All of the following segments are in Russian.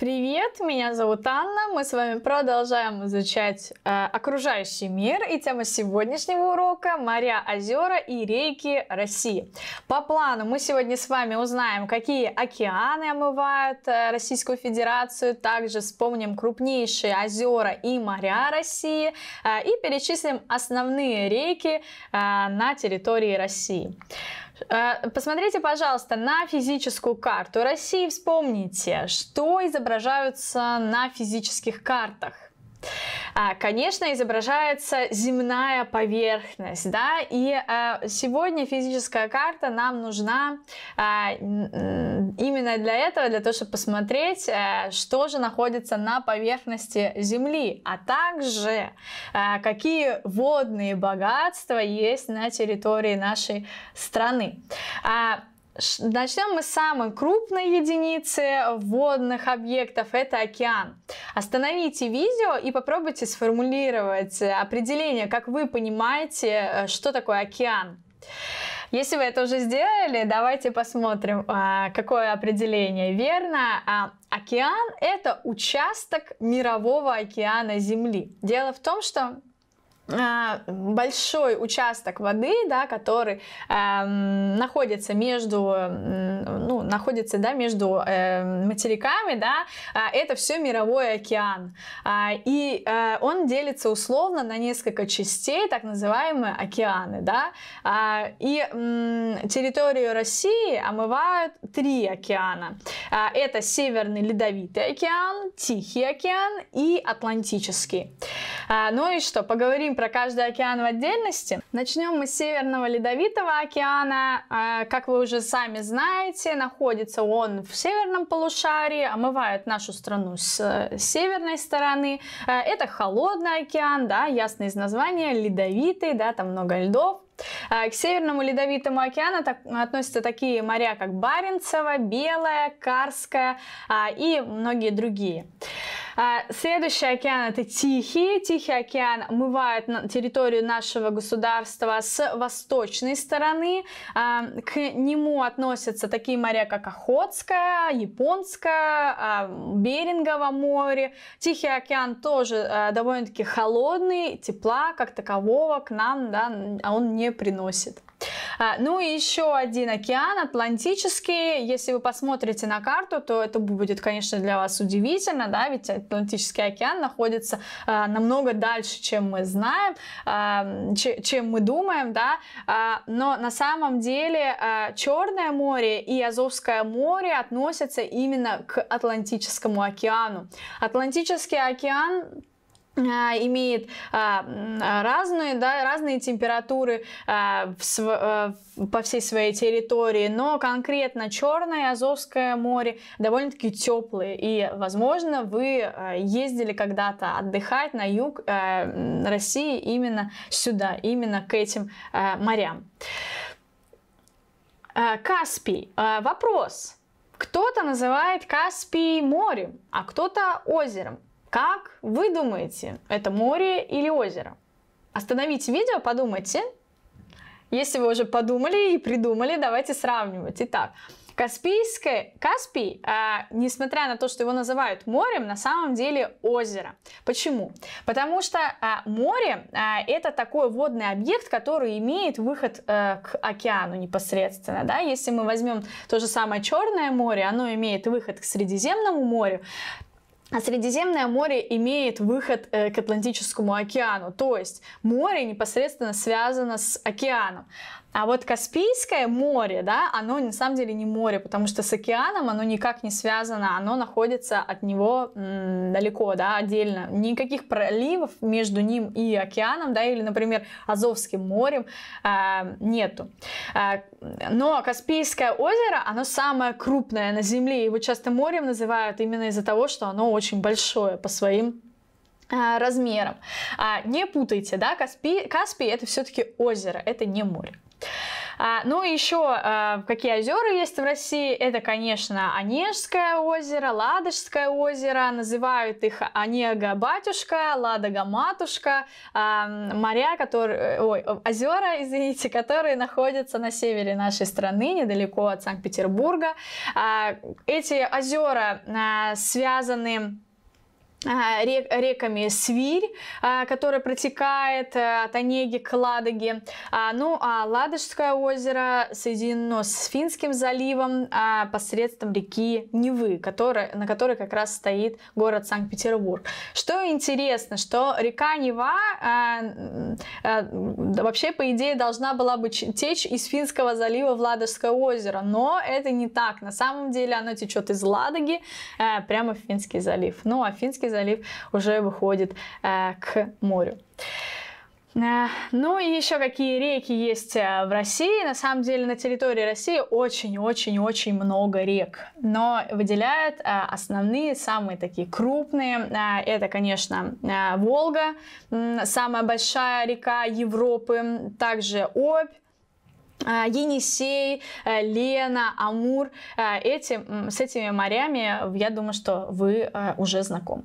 Привет, меня зовут Анна. Мы с вами продолжаем изучать э, окружающий мир и тема сегодняшнего урока моря, озера и реки России. По плану мы сегодня с вами узнаем, какие океаны омывают э, Российскую Федерацию, также вспомним крупнейшие озера и моря России э, и перечислим основные реки э, на территории России. Э, посмотрите, пожалуйста, на физическую карту России. Вспомните, что изображаются на физических картах. А, конечно, изображается земная поверхность, да, и а, сегодня физическая карта нам нужна а, именно для этого, для того, чтобы посмотреть, э, что же находится на поверхности Земли, а также какие водные богатства есть на территории нашей страны. Начнем мы с самой крупной единицы водных объектов, это океан. Остановите видео и попробуйте сформулировать определение, как вы понимаете, э, что такое океан. Если вы это уже сделали, давайте посмотрим, а, какое определение верно. А, океан – это участок мирового океана Земли. Дело в том, что Э, большой участок воды, да, который эм, находится между, ну, находится, да, между э, материками, да, а это все мировой океан. А, и э, он делится условно на несколько частей, так называемые океаны, да, а, и э, территорию России омывают три океана. это Северный Ледовитый океан, Тихий океан и Атлантический. А, ну и что, поговорим про каждый океан в отдельности. Начнем мы с Северного Ледовитого океана. А, как вы уже сами знаете, находится он в северном полушарии, омывает нашу страну с э, северной стороны. А, это холодный океан, да, ясно из названия, ледовитый, да, там много льдов. А, к Северному Ледовитому океану так, относятся такие моря, как Баренцево, Белое, Карское а, и многие другие. А, следующий океан это Тихий. Тихий океан омывает территорию нашего государства с восточной стороны. А, к нему относятся такие моря, как Охотское, Японское, а, Берингово море. Тихий океан тоже довольно-таки холодный, тепла как такового к нам да, он не приносит. А, ну и еще один океан, Атлантический. Если вы посмотрите на карту, то это будет, конечно, для вас удивительно, да, ведь Атлантический океан находится а, намного дальше, чем мы знаем, а, чем мы думаем, да, но на самом деле Черное море и Азовское море относятся именно к Атлантическому океану. Атлантический океан а, имеет а, а, разные, да, разные температуры а, в св, а, по всей своей территории, но конкретно Черное Азовское море довольно-таки теплые, и, возможно, вы а, ездили когда-то отдыхать на юг а, России именно сюда, именно к этим а, морям. А, Каспий. А, вопрос. Кто-то называет Каспий морем, а кто-то озером. Как вы думаете, это море или озеро? Остановите видео, подумайте. Если вы уже подумали и придумали, давайте сравнивать. Итак, Каспийское, Каспий, э, несмотря на то, что его называют морем, на самом деле озеро. Почему? Потому что э, море э, это такой водный объект, который имеет выход э, к океану непосредственно. Да? Если мы возьмем то же самое Черное море, оно имеет выход к Средиземному морю, а Средиземное море имеет выход э, к Атлантическому океану, то есть море непосредственно связано с океаном. А вот Каспийское море, да, оно на самом деле не море, потому что с океаном оно никак не связано, оно находится от него м, далеко, да, отдельно. Никаких проливов между ним и океаном, да, или, например, Азовским морем э, нету. Э, но Каспийское озеро, оно самое крупное на Земле, его часто морем называют именно из-за того, что оно очень большое по своим а, размером. Не путайте, да, Каспий, Каспий это все-таки озеро, это не море. А, ну и еще а, какие озера есть в России? Это, конечно, Онежское озеро, Ладожское озеро. Называют их Онега батюшка, Ладога матушка. А, моря, которые, э, ой, озера, извините, которые находятся на севере нашей страны, недалеко от Санкт-Петербурга. А, эти озера связаны а, рек, реками Свирь, а, которая протекает э, от Онеги к Ладоге. А, ну а Ладожское озеро соединено с Финским заливом посредством реки Невы, которая, на которой как раз стоит город Санкт-Петербург. Что интересно, что река Нева вообще, по идее, должна была бы течь из Финского залива в Ладожское озеро, но это не так. На самом деле она течет из Ладоги э, прямо в Финский залив. Ну а Финский залив уже выходит э, к морю. Э, ну и еще какие реки есть э, в России. На самом деле на территории России очень-очень-очень много рек. Но выделяют э, основные, самые такие крупные. Это, конечно, Волга, самая большая река Европы, также Обь, Енисей, Лена, Амур. Эти, с этими морями, я думаю, что вы уже знакомы.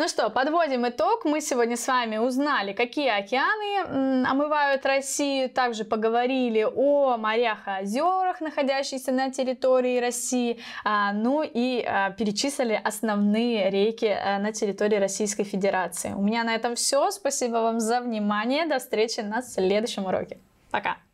Ну что, подводим итог. Мы сегодня с вами узнали, какие океаны омывают Россию. Также поговорили о морях и озерах, находящихся на территории России. А, ну и а, перечислили основные реки а, на территории Российской Федерации. У меня на этом все. Спасибо вам за внимание. До встречи на следующем уроке. Пока!